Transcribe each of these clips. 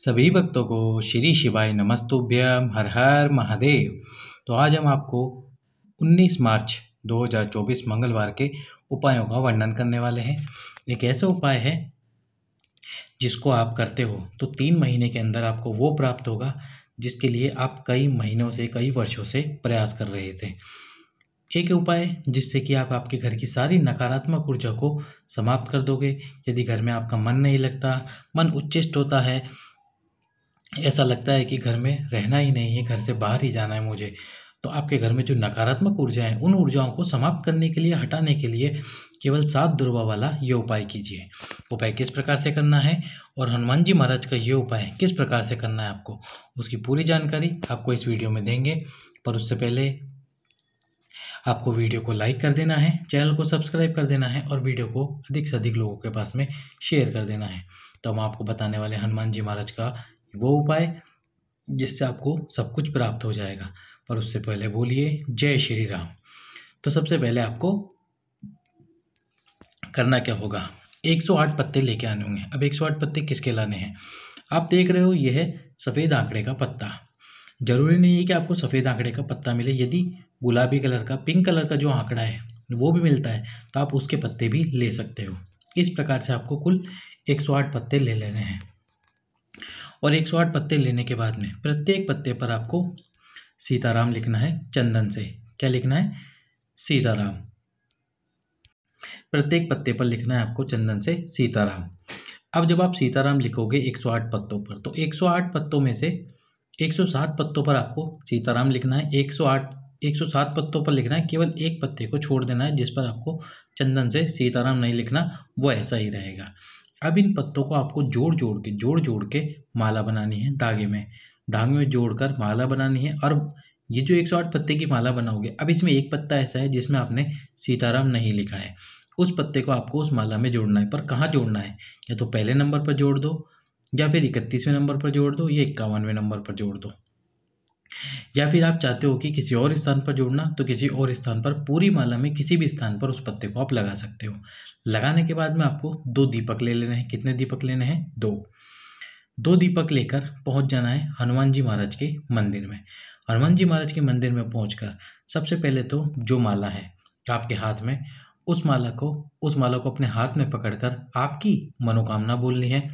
सभी भक्तों को श्री शिवाय नमस्तुभ्यम हर हर महादेव तो आज हम आपको 19 मार्च 2024 मंगलवार के उपायों का वर्णन करने वाले हैं एक ऐसा उपाय है जिसको आप करते हो तो तीन महीने के अंदर आपको वो प्राप्त होगा जिसके लिए आप कई महीनों से कई वर्षों से प्रयास कर रहे थे एक उपाय जिससे कि आप आपके घर की सारी नकारात्मक ऊर्जा को समाप्त कर दोगे यदि घर में आपका मन नहीं लगता मन उच्चिष्ट होता है ऐसा लगता है कि घर में रहना ही नहीं है घर से बाहर ही जाना है मुझे तो आपके घर में जो नकारात्मक ऊर्जा है उन ऊर्जाओं को समाप्त करने के लिए हटाने के लिए केवल सात दुर्वा वाला ये उपाय कीजिए उपाय किस प्रकार से करना है और हनुमान जी महाराज का ये उपाय किस प्रकार से करना है आपको उसकी पूरी जानकारी आपको इस वीडियो में देंगे पर उससे पहले आपको वीडियो को लाइक कर देना है चैनल को सब्सक्राइब कर देना है और वीडियो को अधिक से अधिक लोगों के पास में शेयर कर देना है तो हम आपको बताने वाले हनुमान जी महाराज का वो उपाय जिससे आपको सब कुछ प्राप्त हो जाएगा पर उससे पहले बोलिए जय श्री राम तो सबसे पहले आपको करना क्या होगा 108 पत्ते लेके आने होंगे अब 108 पत्ते किसके लाने हैं आप देख रहे हो यह है सफ़ेद आंकड़े का पत्ता ज़रूरी नहीं है कि आपको सफ़ेद आंकड़े का पत्ता मिले यदि गुलाबी कलर का पिंक कलर का जो आंकड़ा है वो भी मिलता है तो आप उसके पत्ते भी ले सकते हो इस प्रकार से आपको कुल 108 पत्ते ले लेने हैं और एक आठ पत्ते लेने के बाद में प्रत्येक पत्ते पर आपको सीताराम लिखना है चंदन से क्या लिखना है सीताराम प्रत्येक पत्ते पर लिखना है आपको चंदन से सीताराम अब जब आप सीताराम लिखोगे एक सौ आठ पत्तों पर तो एक सौ आठ पत्तों में से एक सौ सात पत्तों पर आपको सीताराम लिखना है एक एक सौ आठ सौ सात पत्तों पर लिखना है केवल एक पत्ते को छोड़ देना है जिस पर आपको चंदन से सीताराम नहीं लिखना वो ऐसा ही रहेगा अब इन पत्तों को आपको जोड़ जोड़ के जोड़ जोड़ के माला बनानी है धागे में धागे में जोड़कर माला बनानी है और ये जो 108 पत्ते की माला बनाओगे अब इसमें एक पत्ता ऐसा है जिसमें आपने सीताराम नहीं लिखा है उस पत्ते को आपको उस माला में जोड़ना है पर कहाँ जोड़ना है या तो पहले नंबर पर जोड़ दो या फिर इकतीसवें नंबर पर जोड़ दो या इक्यावनवें नंबर पर जोड़ दो या फिर आप चाहते हो कि किसी और स्थान पर जुड़ना तो किसी और स्थान पर पूरी माला में किसी भी स्थान पर उस पत्ते को आप लगा सकते हो लगाने के बाद में आपको दो दीपक ले लेने हैं कितने दीपक लेने हैं दो दो दीपक लेकर पहुंच जाना है हनुमान जी महाराज के मंदिर में हनुमान जी महाराज के मंदिर में पहुँच सबसे पहले तो जो माला है आपके हाथ में उस माला को उस माला को अपने हाथ में पकड़ आपकी मनोकामना बोलनी है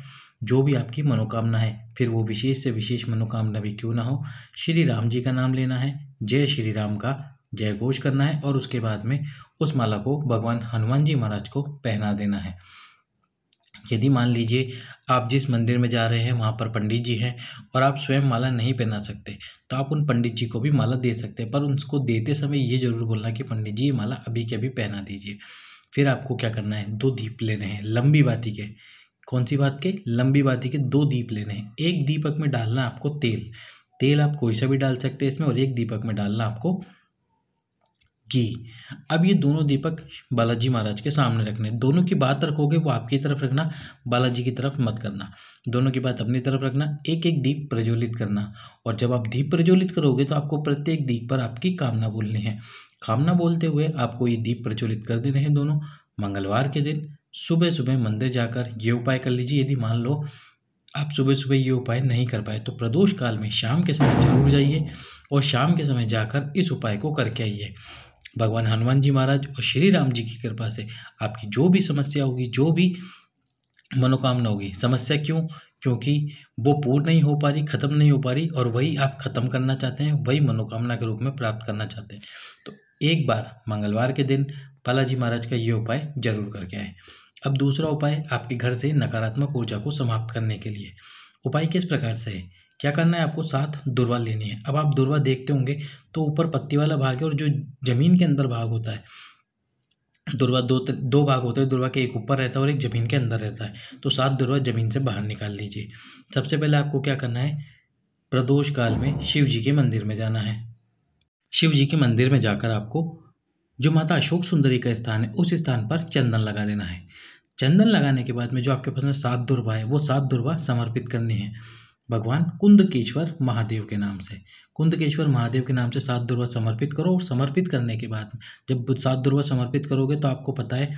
जो भी आपकी मनोकामना है फिर वो विशेष से विशेष मनोकामना भी क्यों ना हो श्री राम जी का नाम लेना है जय श्री राम का जय घोष करना है और उसके बाद में उस माला को भगवान हनुमान जी महाराज को पहना देना है यदि मान लीजिए आप जिस मंदिर में जा रहे हैं वहाँ पर पंडित जी हैं और आप स्वयं माला नहीं पहना सकते तो आप उन पंडित जी को भी माला दे सकते हैं पर उनको देते समय ये ज़रूर बोलना कि पंडित जी ये माला अभी के अभी पहना दीजिए फिर आपको क्या करना है दो दीप लेने हैं लंबी बाती के कौन सी बात के लंबी बाती के दो दीप लेने हैं एक दीपक में डालना है आपको तेल तेल आप कोई सा भी डाल सकते हैं इसमें और एक दीपक में डालना आपको घी अब ये दोनों दीपक बालाजी महाराज के सामने रखने दोनों की बात रखोगे वो आपकी तरफ रखना बालाजी की तरफ मत करना दोनों की बात अपनी तरफ रखना एक एक दीप प्रज्वलित करना और जब आप दीप प्रज्वलित करोगे तो आपको प्रत्येक दीप पर आपकी कामना बोलनी है कामना बोलते हुए आपको ये दीप प्रज्वलित कर देने हैं दोनों मंगलवार के दिन सुबह सुबह मंदिर जाकर ये उपाय कर लीजिए यदि मान लो आप सुबह सुबह ये उपाय नहीं कर पाए तो प्रदोष काल में शाम के समय जरूर जाइए और शाम के समय जाकर इस उपाय को करके आइए भगवान हनुमान जी महाराज और श्री राम जी की कृपा से आपकी जो भी समस्या होगी जो भी मनोकामना होगी समस्या क्यों क्योंकि वो पूर्ण नहीं हो पा रही ख़त्म नहीं हो पा रही और वही आप ख़त्म करना चाहते हैं वही मनोकामना के रूप में प्राप्त करना चाहते हैं तो एक बार मंगलवार के दिन बालाजी महाराज का ये उपाय जरूर करके आए अब दूसरा उपाय आपके घर से नकारात्मक ऊर्जा को समाप्त करने के लिए उपाय किस प्रकार से है क्या करना है आपको साथ दुर्वा लेनी है अब आप दुर्वा देखते होंगे तो ऊपर पत्ती वाला भाग है और जो ज़मीन के अंदर भाग होता है दुर्वा दो दो भाग होते हैं दुर्वा के एक ऊपर रहता है और एक ज़मीन के अंदर रहता है तो सात दुर्वा ज़मीन से बाहर निकाल लीजिए सबसे पहले आपको क्या करना है प्रदोष काल में शिव जी के मंदिर में जाना है शिव जी के मंदिर में जाकर आपको जो माता अशोक सुंदरी का स्थान है उस स्थान पर चंदन लगा देना है चंदन लगाने के बाद में जो आपके पास में सात दुर्वा है वो सात दुर्वा समर्पित करनी है भगवान कुंदकेश्वर महादेव के नाम से कुंदकेश्वर महादेव के नाम से सात दुर्वा समर्पित करो और समर्पित करने के बाद जब सात दुर्वा समर्पित करोगे तो आपको पता है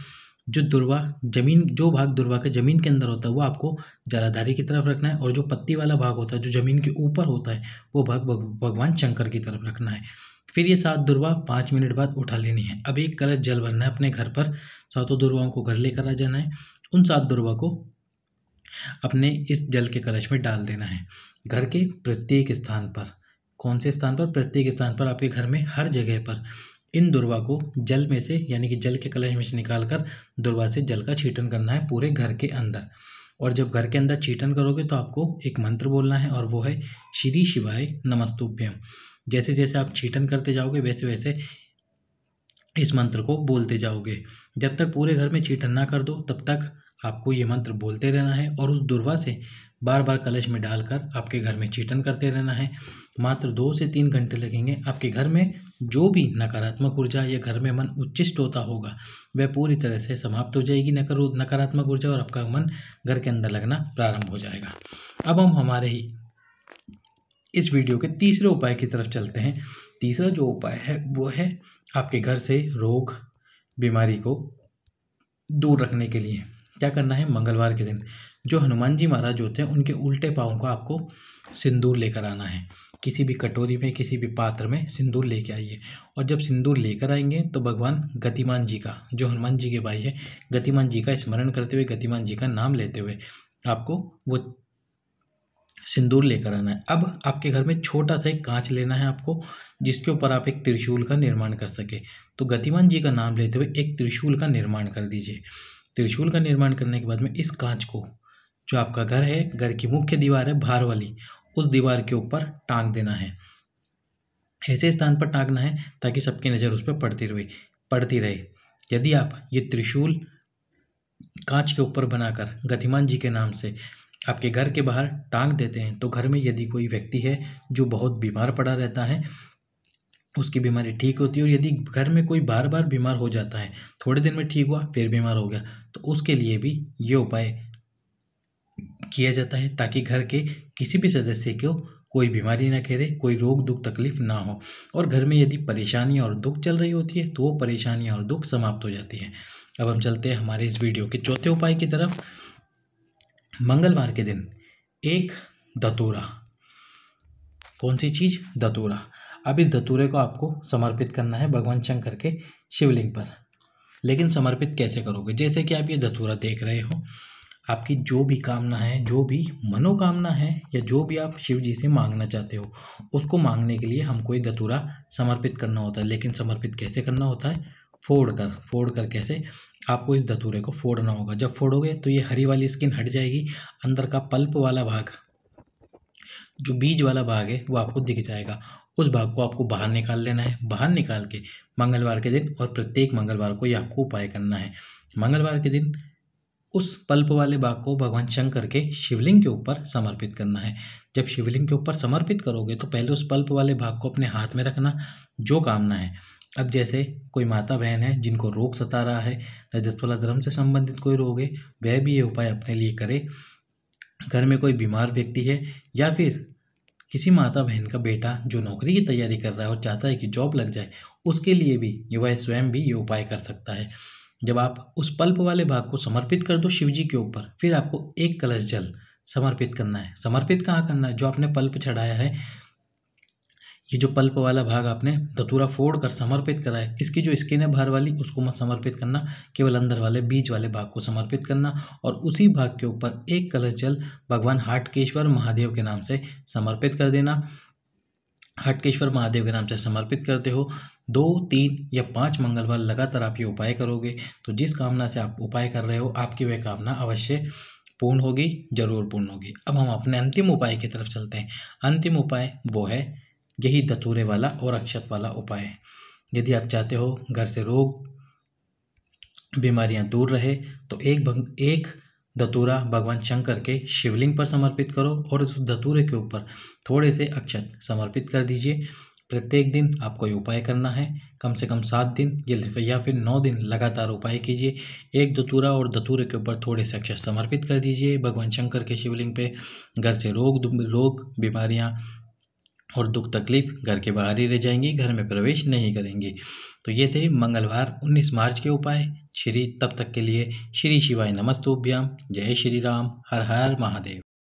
जो दुर्वा जमीन जो भाग दुर्वा के ज़मीन के अंदर होता है वो आपको जलाधारी की तरफ रखना है और जो पत्ती वाला भाग होता है जो ज़मीन के ऊपर होता है वो भाग भगवान शंकर की तरफ रखना है फिर ये सात दुर्वा पाँच मिनट बाद उठा लेनी है अब एक कलश जल भरना है अपने घर पर सातों दुर्वाओं को घर लेकर आ जाना है उन सात दुर्वा को अपने इस जल के कलश में डाल देना है घर के प्रत्येक स्थान पर कौन से स्थान पर प्रत्येक स्थान पर आपके घर में हर जगह पर इन दुर्वा को जल में से यानी कि जल के कलश में से निकाल कर दुर्वा से जल का छीटन करना है पूरे घर के अंदर और जब घर के अंदर छीटन करोगे तो आपको एक मंत्र बोलना है और वो है श्री शिवाय नमस्तुभ्यम जैसे जैसे आप छीटन करते जाओगे वैसे वैसे इस मंत्र को बोलते जाओगे जब तक पूरे घर में छीटन ना कर दो तब तक आपको ये मंत्र बोलते रहना है और उस दुर्वा से बार बार कलश में डालकर आपके घर में चीटन करते रहना है मात्र दो से तीन घंटे लगेंगे आपके घर में जो भी नकारात्मक ऊर्जा या घर में मन उच्चिष्ट होता होगा वह पूरी तरह से समाप्त हो जाएगी नकारात्मक ऊर्जा और आपका मन घर के अंदर लगना प्रारंभ हो जाएगा अब हम हमारे ही इस वीडियो के तीसरे उपाय की तरफ चलते हैं तीसरा जो उपाय है वो है आपके घर से रोग बीमारी को दूर रखने के लिए क्या करना है मंगलवार के दिन जो हनुमान जी महाराज होते हैं उनके उल्टे पाँव को आपको सिंदूर लेकर आना है किसी भी कटोरी में किसी भी पात्र में सिंदूर लेके आइए और जब सिंदूर लेकर आएंगे तो भगवान गतिमान जी का जो हनुमान जी के भाई है गतिमान जी का स्मरण करते हुए गतिमान जी का नाम लेते हुए आपको वो सिंदूर लेकर आना है अब आपके घर में छोटा सा एक कांच लेना है आपको जिसके ऊपर आप एक त्रिशूल का निर्माण कर सके तो गतिमान जी का नाम लेते हुए एक त्रिशूल का निर्माण कर दीजिए त्रिशूल का निर्माण करने के बाद में इस कांच को जो आपका घर है घर की मुख्य दीवार है भार वाली उस दीवार के ऊपर टांग देना है ऐसे स्थान पर टांगना है ताकि सबकी नज़र उस पर पड़ती रहे पड़ती रहे यदि आप ये त्रिशूल कांच के ऊपर बनाकर गतिमान जी के नाम से आपके घर के बाहर टांग देते हैं तो घर में यदि कोई व्यक्ति है जो बहुत बीमार पड़ा रहता है उसकी बीमारी ठीक होती है और यदि घर में कोई बार बार बीमार हो जाता है थोड़े दिन में ठीक हुआ फिर बीमार हो गया तो उसके लिए भी ये उपाय किया जाता है ताकि घर के किसी भी सदस्य को कोई बीमारी ना खेरे कोई रोग दुख तकलीफ ना हो और घर में यदि परेशानी और दुख चल रही होती है तो वो परेशानियाँ और दुख समाप्त हो जाती है अब हम चलते हैं हमारे इस वीडियो के चौथे उपाय की तरफ मंगलवार के दिन एक दतूरा कौन सी चीज़ दतूरा अब इस दतूरे को आपको समर्पित करना है भगवान शंकर के शिवलिंग पर लेकिन समर्पित कैसे करोगे जैसे कि आप ये दतूरा देख रहे हो आपकी जो भी कामना है जो भी मनोकामना है या जो भी आप शिव जी से मांगना चाहते हो उसको मांगने के लिए हमको ये दतूरा समर्पित करना होता है लेकिन समर्पित कैसे करना होता है फोड़ कर फोड़ कर कैसे आपको इस धतूरे को फोड़ना होगा जब फोड़ोगे तो ये हरी वाली स्किन हट जाएगी अंदर का पल्प वाला भाग जो बीज वाला भाग है वो आपको दिख जाएगा उस भाग को आपको बाहर निकाल लेना है बाहर निकाल के मंगलवार के दिन और प्रत्येक मंगलवार को ये आपको उपाय करना है मंगलवार के दिन उस पल्प वाले भाग को भगवान शंकर के शिवलिंग के ऊपर समर्पित करना है जब शिवलिंग के ऊपर समर्पित करोगे तो पहले उस पल्प वाले भाग को अपने हाथ में रखना जो कामना है अब जैसे कोई माता बहन है जिनको रोग सता रहा है रजस्वला धर्म से संबंधित कोई रोग है वह भी ये उपाय अपने लिए करे घर में कोई बीमार व्यक्ति है या फिर किसी माता बहन का बेटा जो नौकरी की तैयारी कर रहा है और चाहता है कि जॉब लग जाए उसके लिए भी युवा स्वयं भी ये उपाय कर सकता है जब आप उस पल्प वाले भाग को समर्पित कर दो जी के ऊपर फिर आपको एक कलश जल समर्पित करना है समर्पित कहाँ करना है जो आपने पल्प चढ़ाया है ये जो पल्प वाला भाग आपने धतूरा फोड़ कर समर्पित करा है इसकी जो स्किन है बाहर वाली उसको मत समर्पित करना केवल अंदर वाले बीज वाले भाग को समर्पित करना और उसी भाग के ऊपर एक कलश जल भगवान हाटकेश्वर महादेव के नाम से समर्पित कर देना हाटकेश्वर महादेव के नाम से समर्पित करते हो दो तीन या पाँच मंगलवार लगातार आप ये उपाय करोगे तो जिस कामना से आप उपाय कर रहे हो आपकी वह कामना अवश्य पूर्ण होगी जरूर पूर्ण होगी अब हम अपने अंतिम उपाय की तरफ चलते हैं अंतिम उपाय वो है यही दतूरे वाला और अक्षत वाला उपाय है यदि आप चाहते हो घर से रोग बीमारियां दूर रहे तो एक भंग एक दतूरा भगवान शंकर के शिवलिंग पर समर्पित करो और उस दतूरे के ऊपर थोड़े से अक्षत समर्पित कर दीजिए प्रत्येक दिन आपको ये उपाय करना है कम से कम सात दिन या फिर नौ दिन लगातार उपाय कीजिए एक दतूरा और दतूरे के ऊपर थोड़े से अक्षत समर्पित कर दीजिए भगवान शंकर के शिवलिंग पे घर से रोग रोग बीमारियाँ और दुख तकलीफ घर के बाहर ही रह जाएंगी घर में प्रवेश नहीं करेंगी तो ये थे मंगलवार 19 मार्च के उपाय श्री तब तक के लिए श्री शिवाय नमस्तुभ्याम जय श्री राम हर हर महादेव